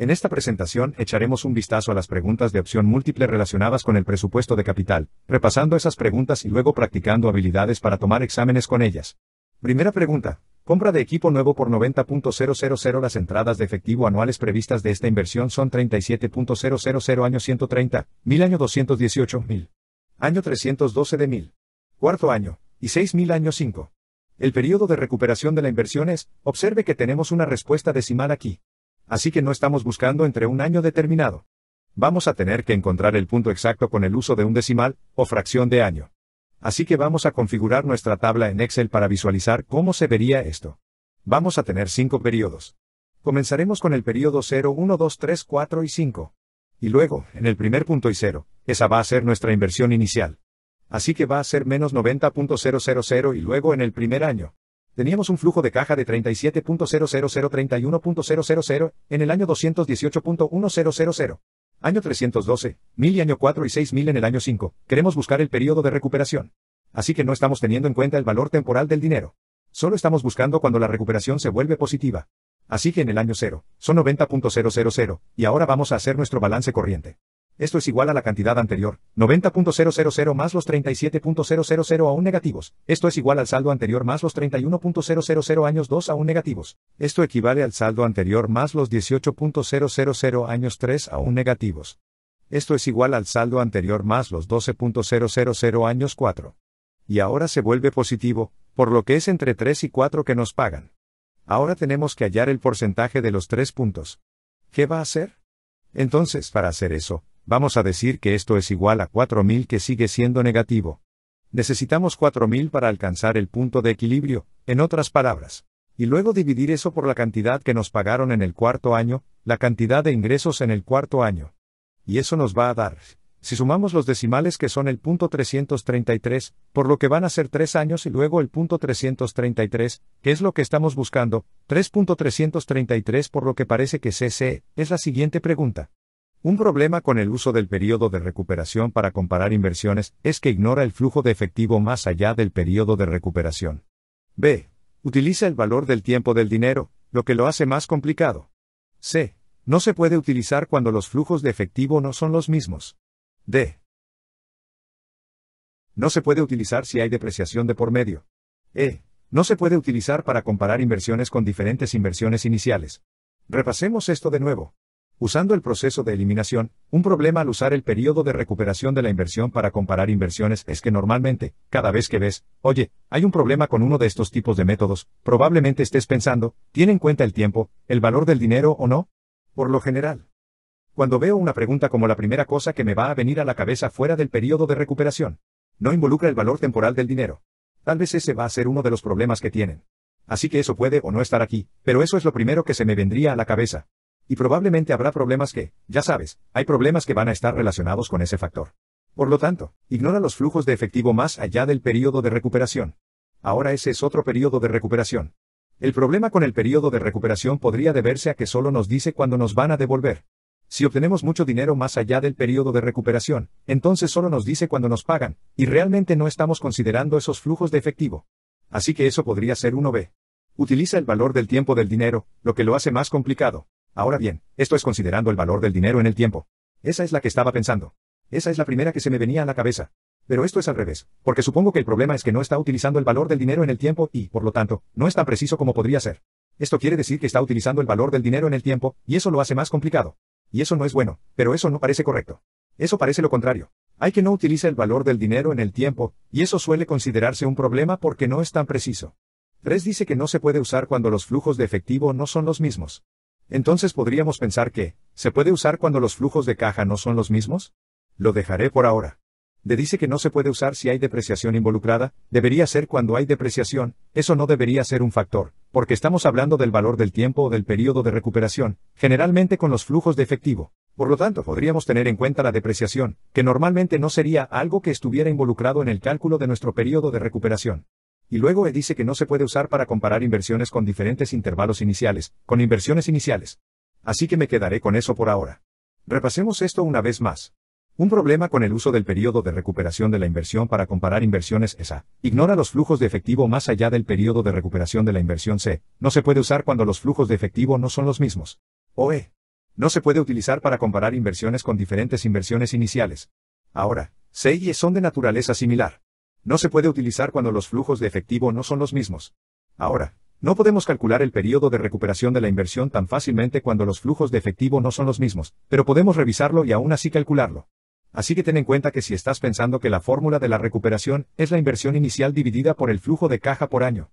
En esta presentación echaremos un vistazo a las preguntas de opción múltiple relacionadas con el presupuesto de capital, repasando esas preguntas y luego practicando habilidades para tomar exámenes con ellas. Primera pregunta. Compra de equipo nuevo por 90.000 Las entradas de efectivo anuales previstas de esta inversión son 37.000 año 130, 1000 año 218, 1000. Año 312 de 1000. Cuarto año, y 6000 año 5. El periodo de recuperación de la inversión es, observe que tenemos una respuesta decimal aquí. Así que no estamos buscando entre un año determinado. Vamos a tener que encontrar el punto exacto con el uso de un decimal, o fracción de año. Así que vamos a configurar nuestra tabla en Excel para visualizar cómo se vería esto. Vamos a tener cinco periodos. Comenzaremos con el periodo 0, 1, 2, 3, 4 y 5. Y luego, en el primer punto y 0, esa va a ser nuestra inversión inicial. Así que va a ser menos 90.000 y luego en el primer año. Teníamos un flujo de caja de 37.00031.000 en el año 218.1000. Año 312, 1000 y año 4 y 6000 en el año 5. Queremos buscar el periodo de recuperación. Así que no estamos teniendo en cuenta el valor temporal del dinero. Solo estamos buscando cuando la recuperación se vuelve positiva. Así que en el año 0, son 90.000, y ahora vamos a hacer nuestro balance corriente esto es igual a la cantidad anterior, 90.000 más los 37.000 aún negativos, esto es igual al saldo anterior más los 31.000 años 2 aún negativos, esto equivale al saldo anterior más los 18.000 años 3 aún negativos. Esto es igual al saldo anterior más los 12.000 años 4. Y ahora se vuelve positivo, por lo que es entre 3 y 4 que nos pagan. Ahora tenemos que hallar el porcentaje de los 3 puntos. ¿Qué va a hacer? Entonces, para hacer eso, Vamos a decir que esto es igual a 4000 que sigue siendo negativo. Necesitamos 4000 para alcanzar el punto de equilibrio, en otras palabras. Y luego dividir eso por la cantidad que nos pagaron en el cuarto año, la cantidad de ingresos en el cuarto año. Y eso nos va a dar, si sumamos los decimales que son el punto 333, por lo que van a ser tres años y luego el punto 333, que es lo que estamos buscando, 3.333 por lo que parece que CC, e, es la siguiente pregunta. Un problema con el uso del periodo de recuperación para comparar inversiones es que ignora el flujo de efectivo más allá del periodo de recuperación. B. Utiliza el valor del tiempo del dinero, lo que lo hace más complicado. C. No se puede utilizar cuando los flujos de efectivo no son los mismos. D. No se puede utilizar si hay depreciación de por medio. E. No se puede utilizar para comparar inversiones con diferentes inversiones iniciales. Repasemos esto de nuevo usando el proceso de eliminación, un problema al usar el periodo de recuperación de la inversión para comparar inversiones es que normalmente, cada vez que ves, oye, hay un problema con uno de estos tipos de métodos, probablemente estés pensando, ¿tiene en cuenta el tiempo, el valor del dinero o no? Por lo general. Cuando veo una pregunta como la primera cosa que me va a venir a la cabeza fuera del periodo de recuperación, no involucra el valor temporal del dinero. Tal vez ese va a ser uno de los problemas que tienen. Así que eso puede o no estar aquí, pero eso es lo primero que se me vendría a la cabeza. Y probablemente habrá problemas que, ya sabes, hay problemas que van a estar relacionados con ese factor. Por lo tanto, ignora los flujos de efectivo más allá del periodo de recuperación. Ahora ese es otro periodo de recuperación. El problema con el periodo de recuperación podría deberse a que solo nos dice cuándo nos van a devolver. Si obtenemos mucho dinero más allá del periodo de recuperación, entonces solo nos dice cuándo nos pagan, y realmente no estamos considerando esos flujos de efectivo. Así que eso podría ser 1B. Utiliza el valor del tiempo del dinero, lo que lo hace más complicado. Ahora bien, esto es considerando el valor del dinero en el tiempo. Esa es la que estaba pensando. Esa es la primera que se me venía a la cabeza. Pero esto es al revés, porque supongo que el problema es que no está utilizando el valor del dinero en el tiempo y, por lo tanto, no es tan preciso como podría ser. Esto quiere decir que está utilizando el valor del dinero en el tiempo, y eso lo hace más complicado. Y eso no es bueno, pero eso no parece correcto. Eso parece lo contrario. Hay que no utilice el valor del dinero en el tiempo, y eso suele considerarse un problema porque no es tan preciso. 3 dice que no se puede usar cuando los flujos de efectivo no son los mismos. Entonces podríamos pensar que, ¿se puede usar cuando los flujos de caja no son los mismos? Lo dejaré por ahora. De dice que no se puede usar si hay depreciación involucrada, debería ser cuando hay depreciación, eso no debería ser un factor, porque estamos hablando del valor del tiempo o del periodo de recuperación, generalmente con los flujos de efectivo. Por lo tanto, podríamos tener en cuenta la depreciación, que normalmente no sería algo que estuviera involucrado en el cálculo de nuestro periodo de recuperación y luego E dice que no se puede usar para comparar inversiones con diferentes intervalos iniciales, con inversiones iniciales. Así que me quedaré con eso por ahora. Repasemos esto una vez más. Un problema con el uso del periodo de recuperación de la inversión para comparar inversiones es A. Ignora los flujos de efectivo más allá del periodo de recuperación de la inversión C. No se puede usar cuando los flujos de efectivo no son los mismos. O E. No se puede utilizar para comparar inversiones con diferentes inversiones iniciales. Ahora, C y E son de naturaleza similar. No se puede utilizar cuando los flujos de efectivo no son los mismos. Ahora, no podemos calcular el periodo de recuperación de la inversión tan fácilmente cuando los flujos de efectivo no son los mismos, pero podemos revisarlo y aún así calcularlo. Así que ten en cuenta que si estás pensando que la fórmula de la recuperación es la inversión inicial dividida por el flujo de caja por año.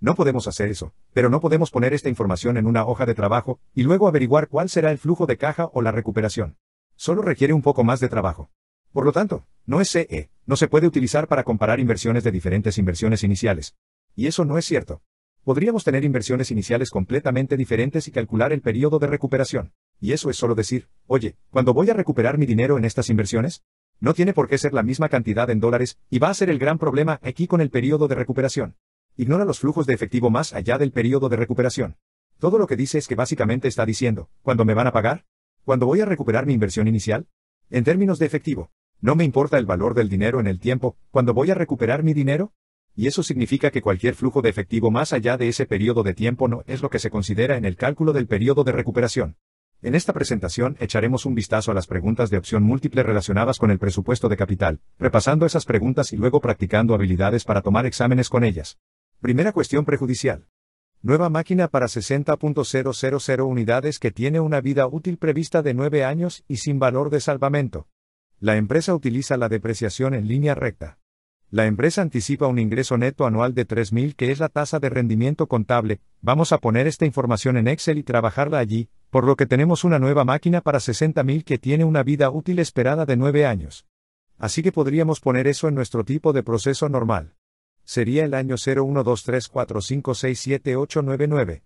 No podemos hacer eso, pero no podemos poner esta información en una hoja de trabajo y luego averiguar cuál será el flujo de caja o la recuperación. Solo requiere un poco más de trabajo. Por lo tanto, no es CE, no se puede utilizar para comparar inversiones de diferentes inversiones iniciales. Y eso no es cierto. Podríamos tener inversiones iniciales completamente diferentes y calcular el periodo de recuperación. Y eso es solo decir, oye, ¿cuándo voy a recuperar mi dinero en estas inversiones? No tiene por qué ser la misma cantidad en dólares, y va a ser el gran problema aquí con el periodo de recuperación. Ignora los flujos de efectivo más allá del periodo de recuperación. Todo lo que dice es que básicamente está diciendo, ¿cuándo me van a pagar? ¿Cuándo voy a recuperar mi inversión inicial? En términos de efectivo, no me importa el valor del dinero en el tiempo, cuando voy a recuperar mi dinero? Y eso significa que cualquier flujo de efectivo más allá de ese periodo de tiempo no es lo que se considera en el cálculo del periodo de recuperación. En esta presentación echaremos un vistazo a las preguntas de opción múltiple relacionadas con el presupuesto de capital, repasando esas preguntas y luego practicando habilidades para tomar exámenes con ellas. Primera cuestión prejudicial. Nueva máquina para 60.000 unidades que tiene una vida útil prevista de 9 años y sin valor de salvamento. La empresa utiliza la depreciación en línea recta. La empresa anticipa un ingreso neto anual de 3.000 que es la tasa de rendimiento contable, vamos a poner esta información en Excel y trabajarla allí, por lo que tenemos una nueva máquina para 60.000 que tiene una vida útil esperada de 9 años. Así que podríamos poner eso en nuestro tipo de proceso normal. Sería el año 01234567899.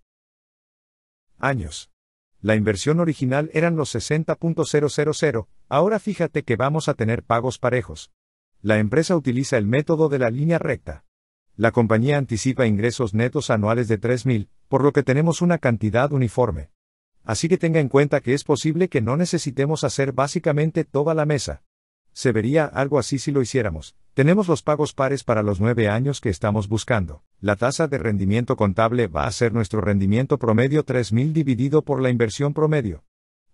Años. La inversión original eran los 60.000, ahora fíjate que vamos a tener pagos parejos. La empresa utiliza el método de la línea recta. La compañía anticipa ingresos netos anuales de 3.000, por lo que tenemos una cantidad uniforme. Así que tenga en cuenta que es posible que no necesitemos hacer básicamente toda la mesa. Se vería algo así si lo hiciéramos. Tenemos los pagos pares para los nueve años que estamos buscando. La tasa de rendimiento contable va a ser nuestro rendimiento promedio 3.000 dividido por la inversión promedio.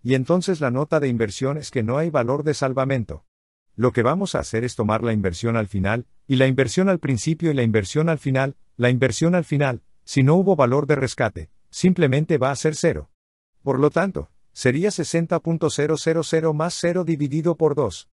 Y entonces la nota de inversión es que no hay valor de salvamento. Lo que vamos a hacer es tomar la inversión al final, y la inversión al principio y la inversión al final, la inversión al final, si no hubo valor de rescate, simplemente va a ser cero. Por lo tanto, sería 60.000 más 0 dividido por 2.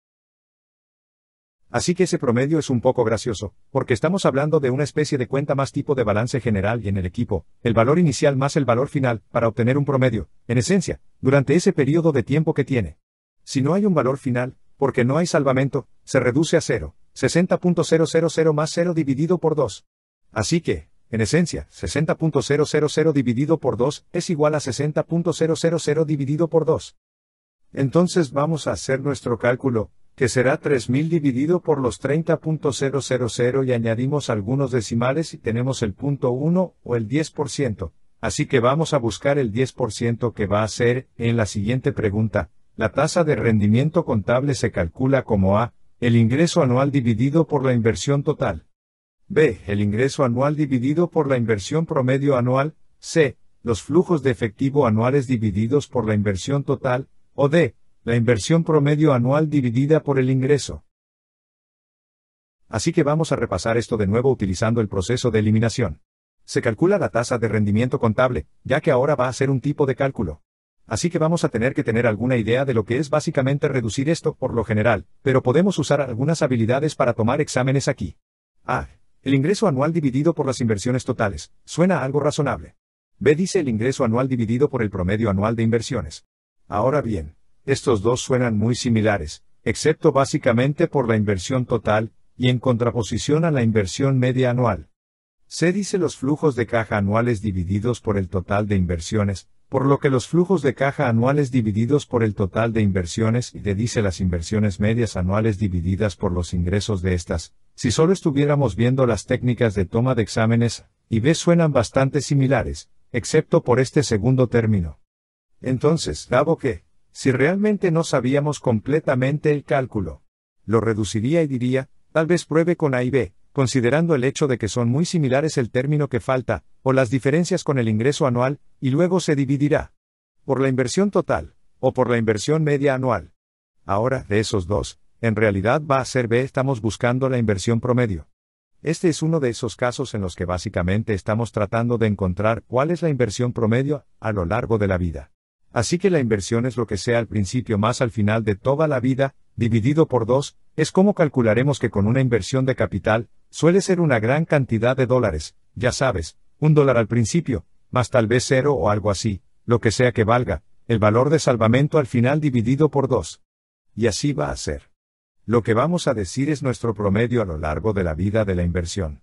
Así que ese promedio es un poco gracioso, porque estamos hablando de una especie de cuenta más tipo de balance general y en el equipo, el valor inicial más el valor final, para obtener un promedio, en esencia, durante ese periodo de tiempo que tiene. Si no hay un valor final, porque no hay salvamento, se reduce a 0, 60.000 más 0 dividido por 2. Así que, en esencia, 60.000 dividido por 2 es igual a 60.000 dividido por 2. Entonces vamos a hacer nuestro cálculo, que será 3000 dividido por los 30.000 y añadimos algunos decimales y tenemos el punto 1 o el 10%. Así que vamos a buscar el 10% que va a ser, en la siguiente pregunta, la tasa de rendimiento contable se calcula como A, el ingreso anual dividido por la inversión total. B. El ingreso anual dividido por la inversión promedio anual. C. Los flujos de efectivo anuales divididos por la inversión total. O D la inversión promedio anual dividida por el ingreso. Así que vamos a repasar esto de nuevo utilizando el proceso de eliminación. Se calcula la tasa de rendimiento contable, ya que ahora va a ser un tipo de cálculo. Así que vamos a tener que tener alguna idea de lo que es básicamente reducir esto por lo general, pero podemos usar algunas habilidades para tomar exámenes aquí. A. Ah, el ingreso anual dividido por las inversiones totales, suena algo razonable. B dice el ingreso anual dividido por el promedio anual de inversiones. Ahora bien, estos dos suenan muy similares, excepto básicamente por la inversión total, y en contraposición a la inversión media anual. Se dice los flujos de caja anuales divididos por el total de inversiones, por lo que los flujos de caja anuales divididos por el total de inversiones y D dice las inversiones medias anuales divididas por los ingresos de estas, si solo estuviéramos viendo las técnicas de toma de exámenes, y B suenan bastante similares, excepto por este segundo término. Entonces, ¿dabo qué? si realmente no sabíamos completamente el cálculo. Lo reduciría y diría, tal vez pruebe con A y B, considerando el hecho de que son muy similares el término que falta, o las diferencias con el ingreso anual, y luego se dividirá. Por la inversión total, o por la inversión media anual. Ahora, de esos dos, en realidad va a ser B, estamos buscando la inversión promedio. Este es uno de esos casos en los que básicamente estamos tratando de encontrar cuál es la inversión promedio a lo largo de la vida. Así que la inversión es lo que sea al principio más al final de toda la vida, dividido por dos, es como calcularemos que con una inversión de capital, suele ser una gran cantidad de dólares, ya sabes, un dólar al principio, más tal vez cero o algo así, lo que sea que valga, el valor de salvamento al final dividido por dos. Y así va a ser. Lo que vamos a decir es nuestro promedio a lo largo de la vida de la inversión.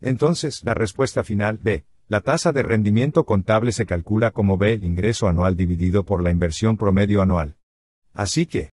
Entonces, la respuesta final B, la tasa de rendimiento contable se calcula como B el ingreso anual dividido por la inversión promedio anual. Así que,